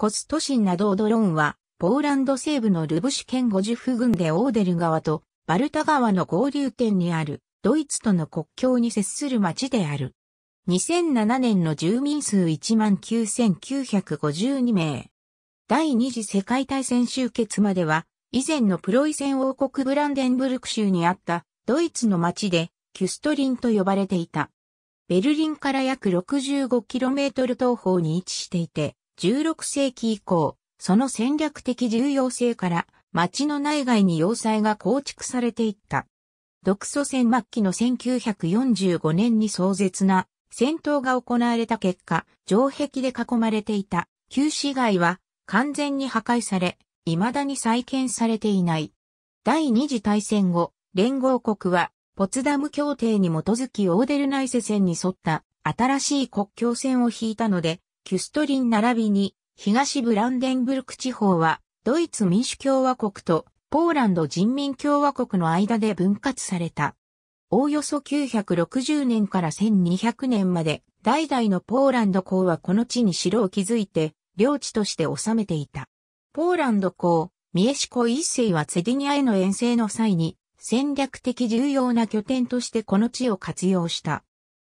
コストシンなどドローンは、ポーランド西部のルブシュ県ゴジフ郡でオーデル川とバルタ川の合流点にあるドイツとの国境に接する町である。2007年の住民数19,952名。第二次世界大戦終結までは、以前のプロイセン王国ブランデンブルク州にあったドイツの町でキュストリンと呼ばれていた。ベルリンから約 65km 東方に位置していて、16世紀以降、その戦略的重要性から町の内外に要塞が構築されていった。独ソ戦末期の1945年に壮絶な戦闘が行われた結果、城壁で囲まれていた旧市街は完全に破壊され、未だに再建されていない。第二次大戦後、連合国はポツダム協定に基づきオーデルナイセ戦に沿った新しい国境線を引いたので、キュストリン並びに東ブランデンブルク地方はドイツ民主共和国とポーランド人民共和国の間で分割された。おおよそ960年から1200年まで代々のポーランド公はこの地に城を築いて領地として治めていた。ポーランド公、ミエシコ一世はツディニアへの遠征の際に戦略的重要な拠点としてこの地を活用した。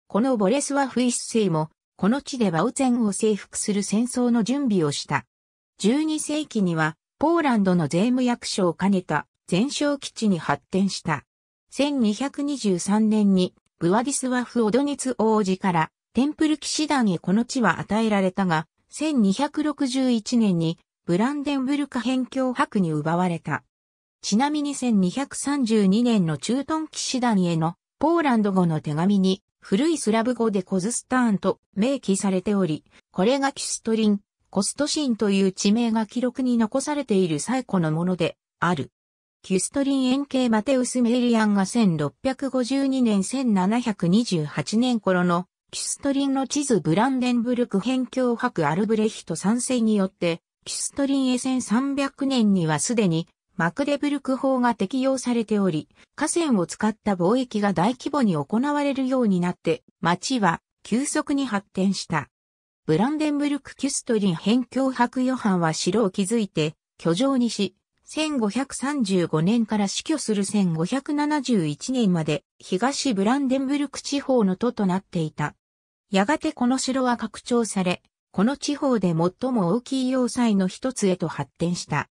このボレスワフ一世もこの地でバウゼンを征服する戦争の準備をした。12世紀には、ポーランドの税務役所を兼ねた前哨基地に発展した。1223年に、ブワディスワフ・オドニツ王子から、テンプル騎士団へこの地は与えられたが、1261年に、ブランデンブルカ辺境博に奪われた。ちなみに1232年の中東騎士団へのポーランド語の手紙に古いスラブ語でコズスターンと明記されており、これがキストリン、コストシンという地名が記録に残されている最古のものである。キュストリン円形マテウス・メイリアンが1652年1728年頃のキュストリンの地図ブランデンブルク辺境博アルブレヒト3世によってキュストリンへ1300年にはすでにマクデブルク法が適用されており、河川を使った貿易が大規模に行われるようになって、町は急速に発展した。ブランデンブルク・キュストリン辺境白ヨハンは城を築いて、居城にし、1535年から死去する1571年まで東ブランデンブルク地方の都となっていた。やがてこの城は拡張され、この地方で最も大きい要塞の一つへと発展した。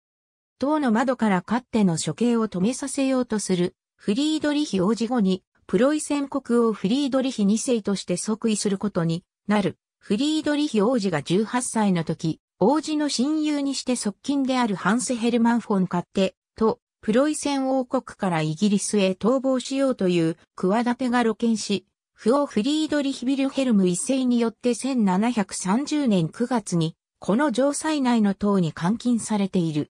塔の窓から勝っての処刑を止めさせようとする、フリードリヒ王子後に、プロイセン国王フリードリヒ2世として即位することになる。フリードリヒ王子が18歳の時、王子の親友にして側近であるハンス・ヘルマン・フォン・カッテと、プロイセン王国からイギリスへ逃亡しようという企てが露見し、フオ・フリードリヒ・ビルヘルム一世によって1730年9月に、この城塞内の塔に監禁されている。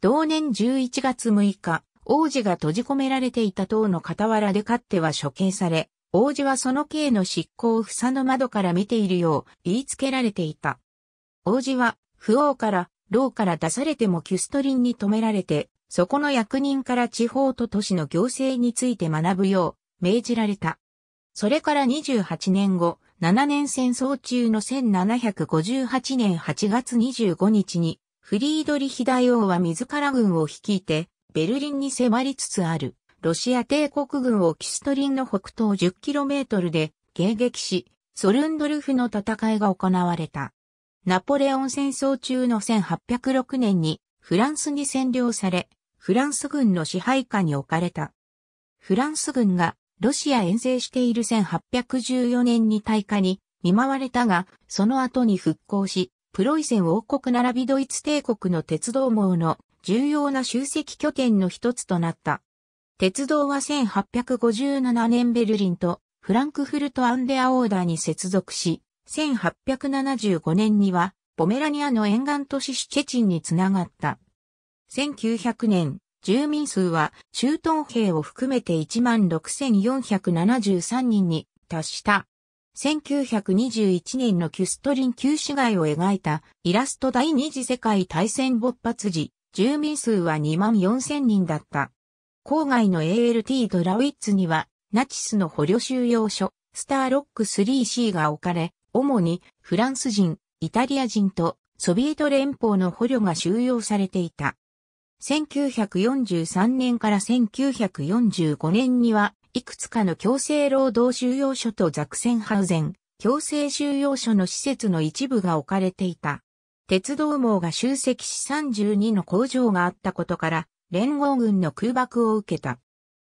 同年11月6日、王子が閉じ込められていた塔の傍らで勝手は処刑され、王子はその刑の執行を房の窓から見ているよう言いつけられていた。王子は、不王から、牢から出されてもキュストリンに止められて、そこの役人から地方と都市の行政について学ぶよう命じられた。それから28年後、7年戦争中の1758年8月25日にフリードリヒ大王は自ら軍を率いて、ベルリンに迫りつつある、ロシア帝国軍をキストリンの北東 10km で迎撃し、ソルンドルフの戦いが行われた。ナポレオン戦争中の1806年にフランスに占領され、フランス軍の支配下に置かれた。フランス軍がロシア遠征している1814年に大火に見舞われたが、その後に復興し、プロイセン王国並びドイツ帝国の鉄道網の重要な集積拠点の一つとなった。鉄道は1857年ベルリンとフランクフルト・アンデア・オーダーに接続し、1875年にはポメラニアの沿岸都市シュチェチンにつながった。1900年、住民数は駐屯兵を含めて16,473人に達した。1921年のキュストリン旧市街を描いたイラスト第二次世界大戦勃発時、住民数は2万4000人だった。郊外の ALT ドラウィッツには、ナチスの捕虜収容所、スターロック 3C が置かれ、主にフランス人、イタリア人とソビエト連邦の捕虜が収容されていた。1943年から1945年にはいくつかの強制労働収容所とザクセンハウゼン、強制収容所の施設の一部が置かれていた。鉄道網が集積し32の工場があったことから、連合軍の空爆を受けた。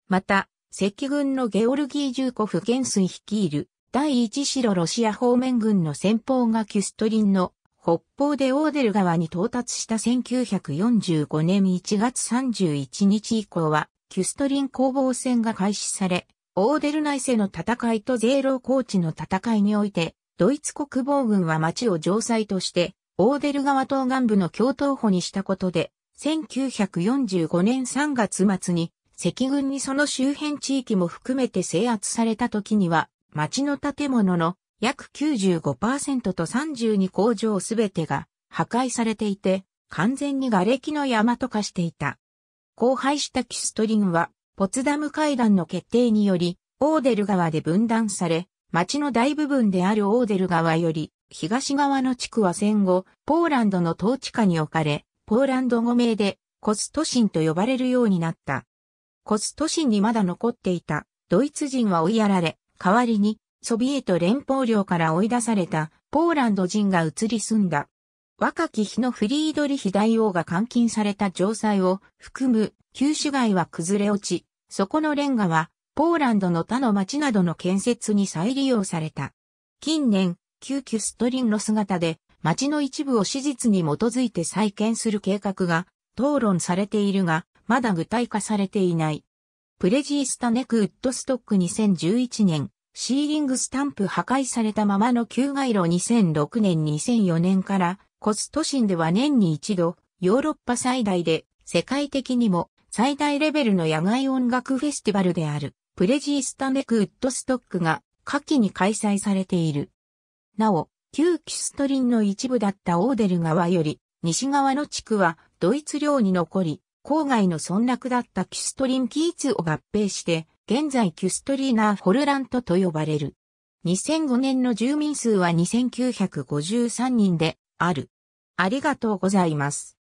また、赤軍のゲオルギー・ジューコフ元帥率いる第一白ロシア方面軍の先方がキュストリンの北方でオーデル川に到達した1945年1月31日以降はキュストリン攻防戦が開始され、オーデルナイセの戦いとゼーローーチの戦いにおいて、ドイツ国防軍は町を城塞として、オーデル川東岸部の共闘歩にしたことで、1945年3月末に、赤軍にその周辺地域も含めて制圧された時には、町の建物の約95%と32工場すべてが破壊されていて、完全に瓦礫の山と化していた。荒廃したキストリンは、ポツダム会談の決定により、オーデル川で分断され、町の大部分であるオーデル川より、東側の地区は戦後、ポーランドの統治下に置かれ、ポーランド語名で、コストシンと呼ばれるようになった。コストシンにまだ残っていた、ドイツ人は追いやられ、代わりに、ソビエト連邦領から追い出された、ポーランド人が移り住んだ。若き日のフリードリヒ大王が監禁された城塞を含む旧市街は崩れ落ち、そこのレンガはポーランドの他の町などの建設に再利用された。近年、旧旧ストリンの姿で町の一部を史実に基づいて再建する計画が討論されているが、まだ具体化されていない。プレジースタネクウッドストック2011年、シーリングスタンプ破壊されたままの旧街路2006年2004年からコストシンでは年に一度、ヨーロッパ最大で、世界的にも最大レベルの野外音楽フェスティバルである、プレジースタネクウッドストックが、夏季に開催されている。なお、旧キストリンの一部だったオーデル川より、西側の地区は、ドイツ領に残り、郊外の村落だったキストリンキーツを合併して、現在キュストリーナーホルラントと呼ばれる。2005年の住民数は2953人で、ある。ありがとうございます。